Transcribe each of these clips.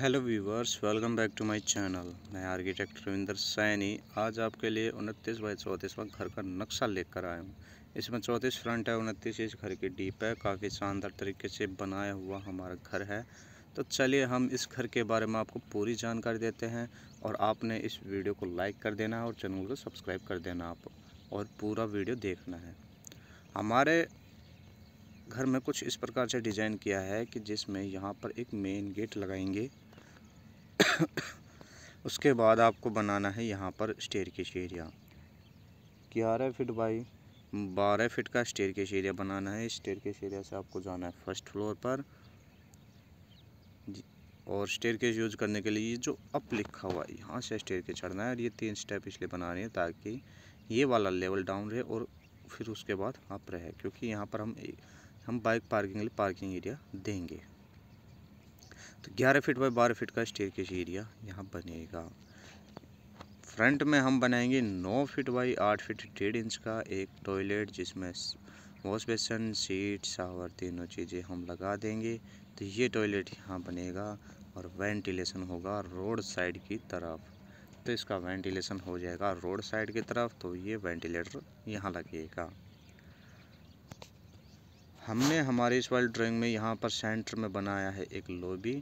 hello viewers welcome back to my channel मैं architect Ravinder Saini आज आपके लिए उनतीस बाई चौंतीसवा घर का नक्शा लेकर आया हूँ इसमें चौंतीस फ्रंट है उनतीस इस घर की डीप है काफ़ी शानदार तरीके से बनाया हुआ हमारा घर है तो चलिए हम इस घर के बारे में आपको पूरी जानकारी देते हैं और आपने इस वीडियो को लाइक कर देना है और चैनल को सब्सक्राइब कर देना आप और पूरा वीडियो देखना है हमारे घर में कुछ इस प्रकार से डिज़ाइन किया है कि जिसमें यहाँ पर एक मेन गेट लगाएंगे उसके बाद आपको बनाना है यहाँ पर स्टेयर के एरिया ग्यारह फिट बाई बारह फिट का स्टेयर के एरिया बनाना है स्टेयर के एरिया से आपको जाना है फर्स्ट फ्लोर पर और स्टेयर केस यूज़ करने के लिए जो अप लिखा हुआ है यहाँ से स्टेयर के चढ़ना है और ये तीन स्टेप इसलिए बना रहे हैं ताकि ये वाला लेवल डाउन रहे और फिर उसके बाद अप रहे क्योंकि यहाँ पर हम हम बाइक पार्किंग के लिए पार्किंग एरिया देंगे तो 11 फीट बाई 12 फीट का केस एरिया यहाँ बनेगा फ्रंट में हम बनाएंगे 9 फीट बाई 8 फीट डेढ़ इंच का एक टॉयलेट जिसमें वॉश बेसन सीट शावर तीनों चीज़ें हम लगा देंगे तो ये टॉयलेट यहाँ बनेगा और वेंटिलेशन होगा रोड साइड की तरफ तो इसका वेंटिलेशन हो जाएगा रोड साइड की तरफ तो ये वेंटिलेटर यहाँ लगेगा हमने हमारे इस वाली ड्राइंग में यहाँ पर सेंटर में बनाया है एक लॉबी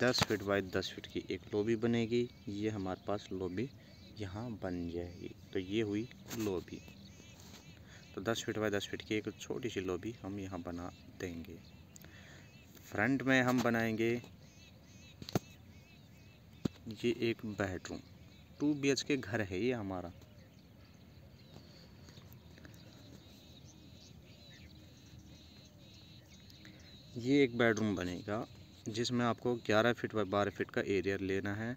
दस फीट बाय दस फीट की एक लॉबी बनेगी ये हमारे पास लॉबी यहाँ बन जाएगी तो ये हुई लॉबी तो दस फीट बाय दस फीट की एक छोटी सी लॉबी हम यहाँ बना देंगे फ्रंट में हम बनाएंगे ये एक बेडरूम टू बी एच के घर है ये हमारा ये एक बेडरूम बनेगा जिसमें आपको 11 फीट बाई बारह फीट का एरिया लेना है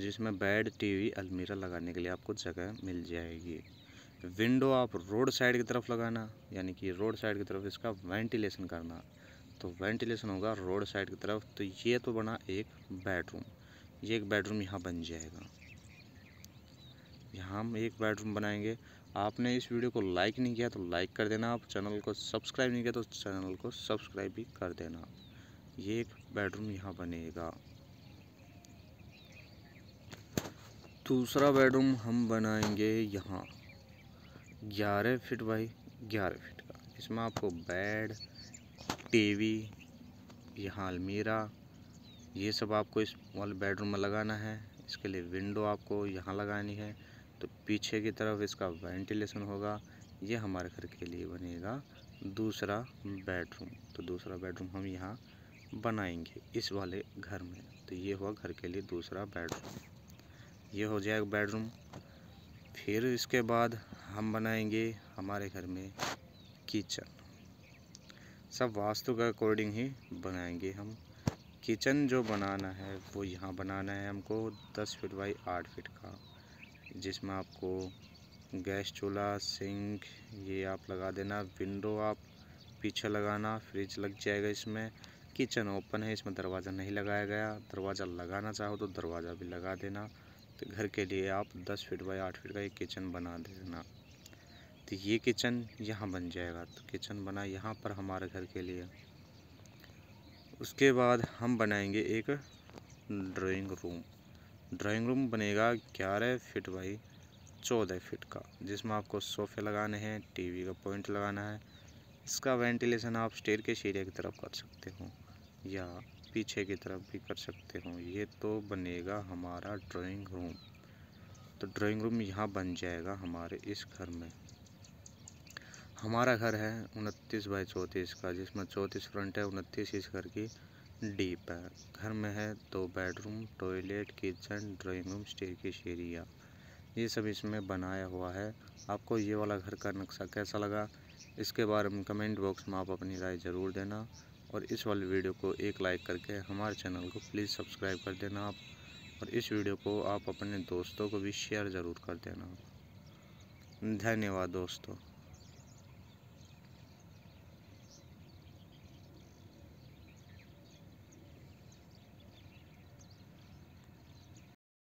जिसमें बेड टीवी अलमीरा लगाने के लिए आपको जगह मिल जाएगी विंडो आप रोड साइड की तरफ लगाना यानी कि रोड साइड की तरफ इसका वेंटिलेशन करना तो वेंटिलेशन होगा रोड साइड की तरफ तो ये तो बना एक बेडरूम ये एक बेडरूम यहाँ बन जाएगा यहाँ हम एक बेडरूम बनाएंगे आपने इस वीडियो को लाइक नहीं किया तो लाइक कर देना आप चैनल को सब्सक्राइब नहीं किया तो चैनल को सब्सक्राइब भी कर देना ये एक बेडरूम यहाँ बनेगा दूसरा बेडरूम हम बनाएंगे यहाँ ग्यारह फिट बाई ग्यारह फिट का इसमें आपको बेड टीवी यहाँ अलमीरा ये सब आपको इस वाले बेडरूम में लगाना है इसके लिए विंडो आपको यहाँ लगानी है तो पीछे की तरफ इसका वेंटिलेशन होगा ये हमारे घर के लिए बनेगा दूसरा बेडरूम तो दूसरा बेडरूम हम यहाँ बनाएंगे इस वाले घर में तो ये हुआ घर के लिए दूसरा बेडरूम ये हो जाएगा बेडरूम फिर इसके बाद हम बनाएंगे हमारे घर में किचन सब वास्तु के अकॉर्डिंग ही बनाएंगे हम किचन जो बनाना है वो यहाँ बनाना है हमको दस फीट बाई आठ फीट का जिसमें आपको गैस चूल्हा सिंक ये आप लगा देना विंडो आप पीछे लगाना फ्रिज लग जाएगा इसमें किचन ओपन है इसमें दरवाज़ा नहीं लगाया गया दरवाज़ा लगाना चाहो तो दरवाज़ा भी लगा देना तो घर के लिए आप 10 फीट बाई 8 फीट का एक किचन बना देना तो ये किचन यहाँ बन जाएगा तो किचन बना यहाँ पर हमारे घर के लिए उसके बाद हम बनाएंगे एक ड्राइंग रूम ड्राइंग रूम बनेगा ग्यारह फीट बाई चौदह फीट का जिसमें आपको सोफे लगाने हैं टीवी का पॉइंट लगाना है इसका वेंटिलेशन आप स्टेयर के शीरे की तरफ कर सकते हो या पीछे की तरफ भी कर सकते हो ये तो बनेगा हमारा ड्राइंग रूम तो ड्राइंग रूम यहाँ बन जाएगा हमारे इस घर में हमारा घर है उनतीस बाई चौंतीस का जिसमें चौंतीस फ्रंट है उनतीस इस घर की डीप है घर में है दो bedroom toilet kitchen drawing room की शेरिया ये सब इसमें बनाया हुआ है आपको ये वाला घर का नक्शा कैसा लगा इसके बारे में कमेंट बॉक्स में आप अपनी राय ज़रूर देना और इस वाले वीडियो को एक लाइक करके हमारे चैनल को प्लीज़ सब्सक्राइब कर देना आप और इस वीडियो को आप अपने दोस्तों को भी शेयर ज़रूर कर देना धन्यवाद दोस्तों